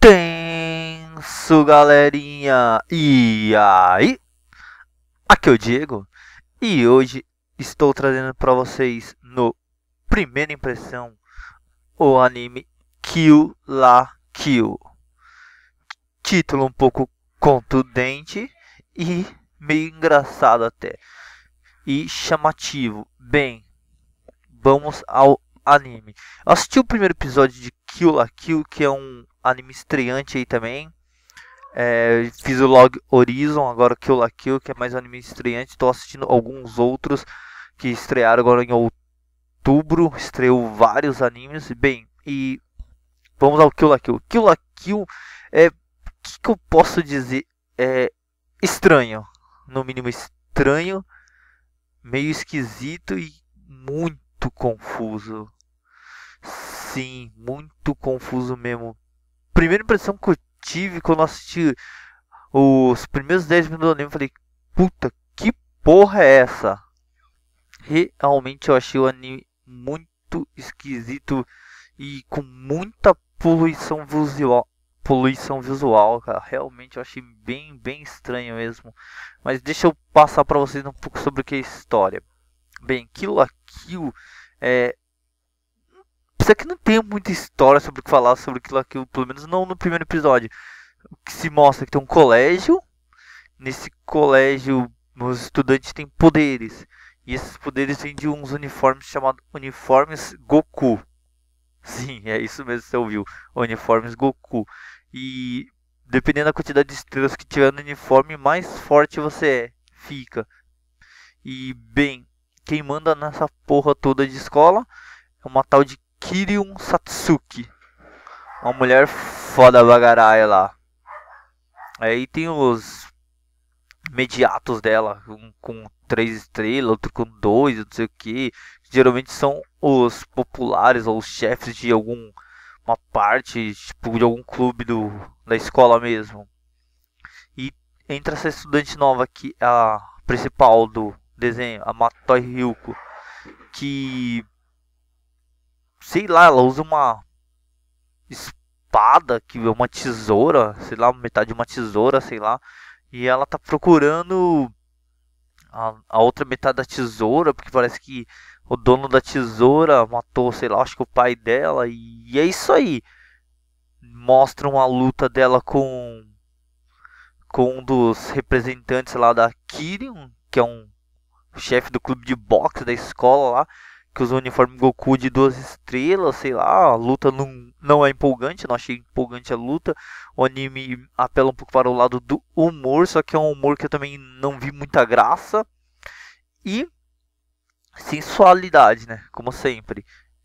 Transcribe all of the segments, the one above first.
Tenso, galerinha! E aí? Aqui é o Diego e hoje estou trazendo para vocês no primeira impressão o anime Kill la Kill. Título um pouco contundente e meio engraçado até. E chamativo. Bem, vamos ao anime. Eu assisti o primeiro episódio de Kill la Kill, que é um anime estreante aí também. É, fiz o log Horizon, agora Kill la Kill, que é mais um anime estreante. Estou assistindo alguns outros que estrearam agora em outubro. Estreou vários animes. Bem, e vamos ao Kill la Kill. Kill la Kill é que eu posso dizer? É estranho, no mínimo estranho, meio esquisito e muito confuso. Sim, muito confuso mesmo. Primeira impressão que eu tive quando assisti os primeiros 10 minutos do anime, eu falei: Puta, que porra é essa? Realmente eu achei o anime muito esquisito e com muita poluição visual, poluição visual, cara. Realmente eu achei bem, bem estranho mesmo. Mas deixa eu passar para vocês um pouco sobre o que é história. Bem, Kill a Kill é isso aqui não tem muita história sobre o que falar sobre Kill a Kill, pelo menos não no primeiro episódio. O que se mostra é que tem um colégio. Nesse colégio, os estudantes têm poderes. E esses poderes vêm de uns uniformes chamados Uniformes Goku. Sim, é isso mesmo que você ouviu. Uniformes Goku. E dependendo da quantidade de estrelas que tiver no uniforme, mais forte você é, fica. E bem, quem manda nessa porra toda de escola é uma tal de Kirion Satsuki. Uma mulher foda bagarai lá. Aí tem os mediatos dela, um com três estrelas, outro com dois, não sei o que. Geralmente são os populares ou os chefes de algum uma parte, tipo, de algum clube do, da escola mesmo. E entra essa estudante nova aqui, a principal do desenho, a Matoi Ryuko, que sei lá, ela usa uma espada, que é uma tesoura, sei lá, metade de uma tesoura, sei lá, e ela tá procurando a, a outra metade da tesoura, porque parece que o dono da tesoura matou, sei lá, acho que o pai dela, e é isso aí. Mostra uma luta dela com com um dos representantes lá da Kirin, que é um chefe do clube de boxe da escola lá, que usa o uniforme Goku de duas estrelas, sei lá, a luta não, não é empolgante, não achei empolgante a luta. O anime apela um pouco para o lado do humor, só que é um humor que eu também não vi muita graça. E sensualidade, né? Como sempre.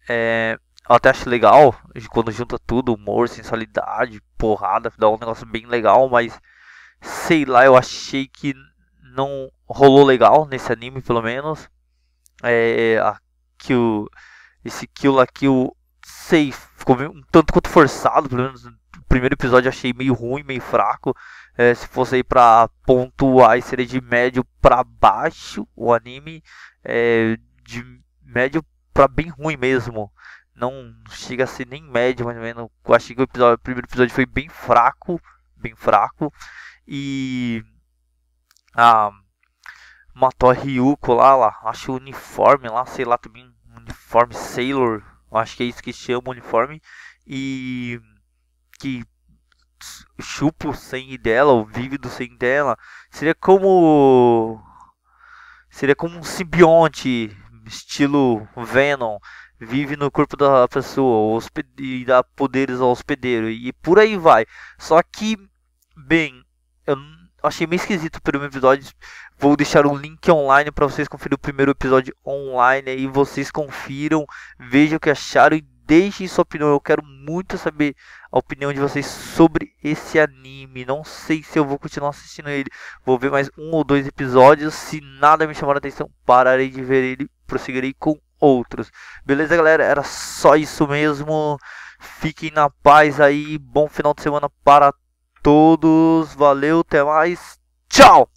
É, eu até acho legal quando junta tudo, humor, sensualidade, porrada, dá um negócio bem legal, mas sei lá, eu achei que não rolou legal nesse anime, pelo menos. É, a kill, esse Kill la Kill, sei, ficou um tanto quanto forçado, pelo menos no primeiro episódio achei meio ruim, meio fraco. É, se fosse aí para pontuar, seria de médio para baixo. O anime é de médio para bem ruim mesmo. Não chega a ser nem médio, mais ou menos. Eu achei que o, episódio, o primeiro episódio foi bem fraco, bem fraco. E a matou a Ryuko lá, lá. Acho o uniforme lá, sei lá, também uniforme Sailor. Acho que é isso que chama o uniforme. E que chupa o sangue dela, ou vive do sangue dela. Seria como. Seria como um simbionte, estilo Venom. Vive no corpo da pessoa e dá poderes ao hospedeiro. E por aí vai. Só que, bem, eu achei meio esquisito o primeiro episódio. Vou deixar um link online para vocês conferir o primeiro episódio online aí. Vocês confiram, vejam o que acharam e Deixem sua opinião, eu quero muito saber a opinião de vocês sobre esse anime. Não sei se eu vou continuar assistindo ele. Vou ver mais um ou dois episódios. Se nada me chamar a atenção, pararei de ver ele. Prosseguirei com outros. Beleza, galera? Era só isso mesmo. Fiquem na paz aí. Bom final de semana para todos. Valeu, até mais. Tchau!